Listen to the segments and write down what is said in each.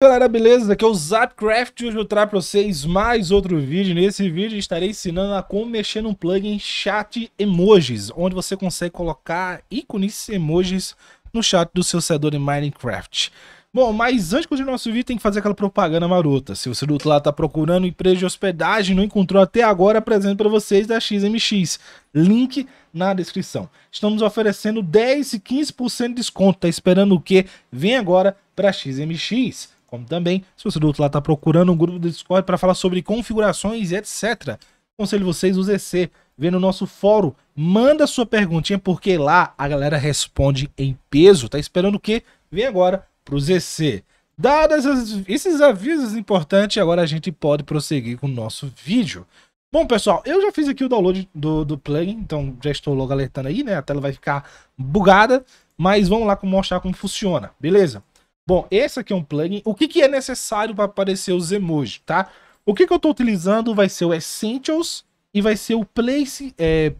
Galera, beleza? Aqui é o Zapcraft e hoje eu trago para vocês mais outro vídeo. Nesse vídeo estarei ensinando a como mexer num plugin chat emojis, onde você consegue colocar ícones emojis no chat do seu servidor em Minecraft. Bom, mas antes de continuar nosso vídeo, tem que fazer aquela propaganda marota. Se você do outro lado está procurando empresa de hospedagem não encontrou até agora, apresento para vocês da XMX. Link na descrição. Estamos oferecendo 10 e 15% de desconto. Tá esperando o quê? Vem agora para XMX. Como também, se você do outro lado está procurando um grupo do Discord para falar sobre configurações e etc., aconselho vocês o ZC. Vem no nosso fórum, manda sua perguntinha, porque lá a galera responde em peso. Tá esperando o quê? Vem agora para o ZC. Dadas esses avisos importantes, agora a gente pode prosseguir com o nosso vídeo. Bom, pessoal, eu já fiz aqui o download do, do plugin, então já estou logo alertando aí, né? A tela vai ficar bugada, mas vamos lá mostrar como funciona, beleza? Bom, esse aqui é um plugin. O que, que é necessário para aparecer os emojis, tá? O que, que eu estou utilizando vai ser o Essentials e vai ser o Place, é,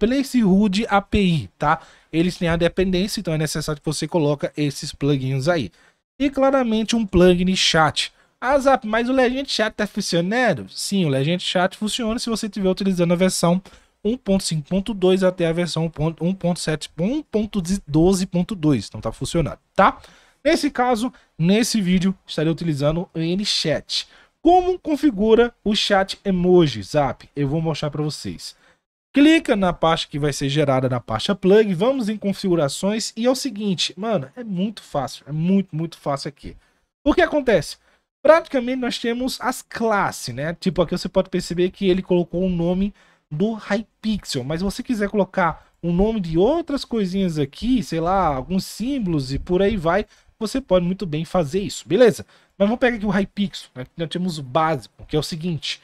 API, tá? Eles têm a dependência, então é necessário que você coloca esses plugins aí. E claramente um plugin chat. Ah, Zap, mas o Legend Chat está funcionando? Sim, o Legend Chat funciona se você estiver utilizando a versão 1.5.2 até a versão 1.7.1.12.2. Então tá funcionando, tá? Nesse caso, nesse vídeo, estarei utilizando o NChat. Como configura o chat emoji Zap? Eu vou mostrar para vocês. Clica na pasta que vai ser gerada na pasta plug, vamos em configurações e é o seguinte, mano, é muito fácil, é muito, muito fácil aqui. O que acontece? Praticamente nós temos as classes, né? Tipo, aqui você pode perceber que ele colocou o nome do Hypixel, mas se você quiser colocar o um nome de outras coisinhas aqui, sei lá, alguns símbolos e por aí vai, você pode muito bem fazer isso, beleza? Mas vamos pegar aqui o Hypixel, né? Nós temos o básico, que é o seguinte.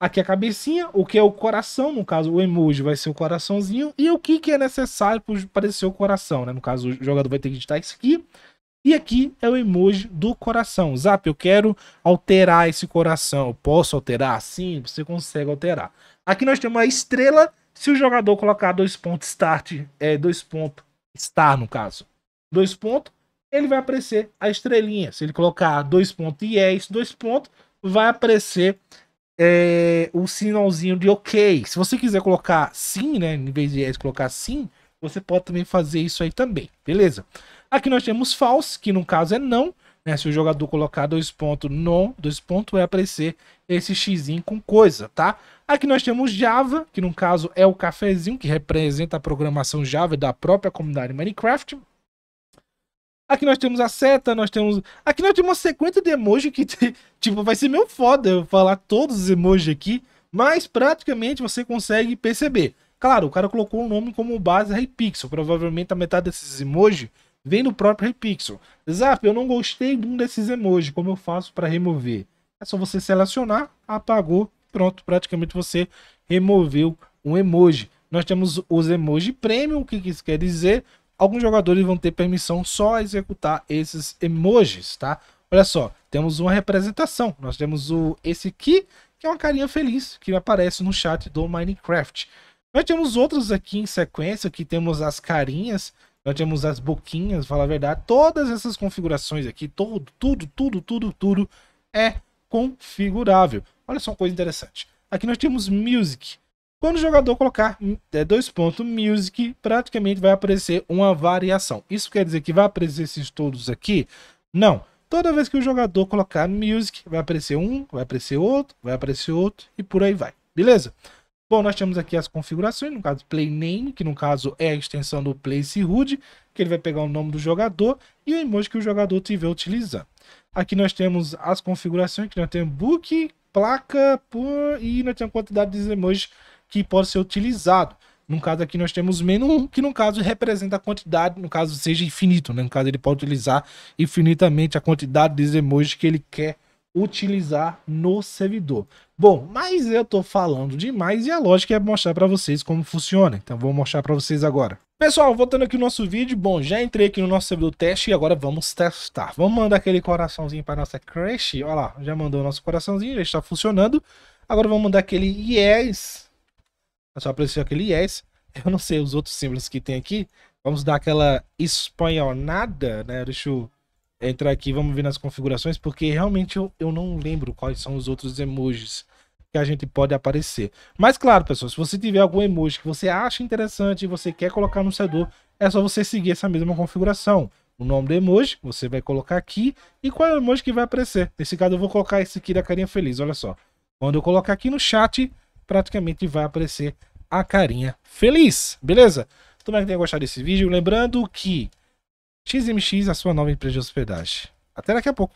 Aqui é a cabecinha, o que é o coração, no caso o emoji vai ser o coraçãozinho, e o que, que é necessário para aparecer o coração, né? No caso o jogador vai ter que digitar isso aqui. E aqui é o emoji do coração. Zap, eu quero alterar esse coração. Eu posso alterar? Sim, você consegue alterar. Aqui nós temos a estrela. Se o jogador colocar dois pontos start, é dois pontos star no caso, dois pontos, ele vai aparecer a estrelinha. Se ele colocar dois pontos e yes, é dois pontos, vai aparecer é, o sinalzinho de ok. Se você quiser colocar sim, né, em vez de yes, colocar sim, você pode também fazer isso aí também, beleza? Aqui nós temos false, que no caso é não. Né? Se o jogador colocar dois pontos não, dois pontos vai aparecer esse xizinho com coisa, tá? Aqui nós temos Java, que no caso é o cafezinho, que representa a programação Java da própria comunidade Minecraft. Aqui nós temos a seta, nós temos... Aqui nós temos uma sequência de emoji que, tipo, vai ser meio foda eu falar todos os emojis aqui. Mas, praticamente, você consegue perceber. Claro, o cara colocou o nome como base repixel Provavelmente a metade desses emojis vem do próprio repixel Zap, eu não gostei de um desses emojis. Como eu faço para remover? É só você selecionar, apagou, pronto. Praticamente você removeu um emoji. Nós temos os emojis premium, o que isso quer dizer? alguns jogadores vão ter permissão só a executar esses emojis, tá? Olha só, temos uma representação. Nós temos o esse aqui, que é uma carinha feliz, que aparece no chat do Minecraft. Nós temos outros aqui em sequência, que temos as carinhas, nós temos as boquinhas, falar a verdade. Todas essas configurações aqui, todo, tudo, tudo, tudo, tudo é configurável. Olha só uma coisa interessante. Aqui nós temos music. Quando o jogador colocar hum, é, dois pontos music, praticamente vai aparecer uma variação. Isso quer dizer que vai aparecer esses todos aqui? Não. Toda vez que o jogador colocar music, vai aparecer um, vai aparecer outro, vai aparecer outro e por aí vai. Beleza? Bom, nós temos aqui as configurações, no caso play name, que no caso é a extensão do placehood, que ele vai pegar o nome do jogador e o emoji que o jogador estiver utilizando. Aqui nós temos as configurações, que nós temos book, placa por, e nós temos quantidade de emojis que pode ser utilizado. No caso aqui nós temos menos um, que no caso representa a quantidade, no caso seja infinito, né? No caso ele pode utilizar infinitamente a quantidade de emojis que ele quer utilizar no servidor. Bom, mas eu tô falando demais e a lógica é mostrar para vocês como funciona. Então vou mostrar para vocês agora. Pessoal, voltando aqui no nosso vídeo, bom, já entrei aqui no nosso servidor teste e agora vamos testar. Vamos mandar aquele coraçãozinho para nossa crush. Olha lá, já mandou o nosso coraçãozinho, já está funcionando. Agora vamos mandar aquele yes é só apareceu aquele yes. Eu não sei os outros símbolos que tem aqui. Vamos dar aquela espanhonada, né? Deixa eu entrar aqui, vamos ver nas configurações, porque realmente eu, eu não lembro quais são os outros emojis que a gente pode aparecer. Mas claro, pessoal, se você tiver algum emoji que você acha interessante e você quer colocar no servidor, é só você seguir essa mesma configuração. O nome do emoji, você vai colocar aqui, e qual é o emoji que vai aparecer. Nesse caso eu vou colocar esse aqui da carinha feliz, olha só. Quando eu colocar aqui no chat, praticamente vai aparecer a carinha feliz, beleza? Espero que tenha gostado desse vídeo. Lembrando que XMX é a sua nova empresa de hospedagem. Até daqui a pouco.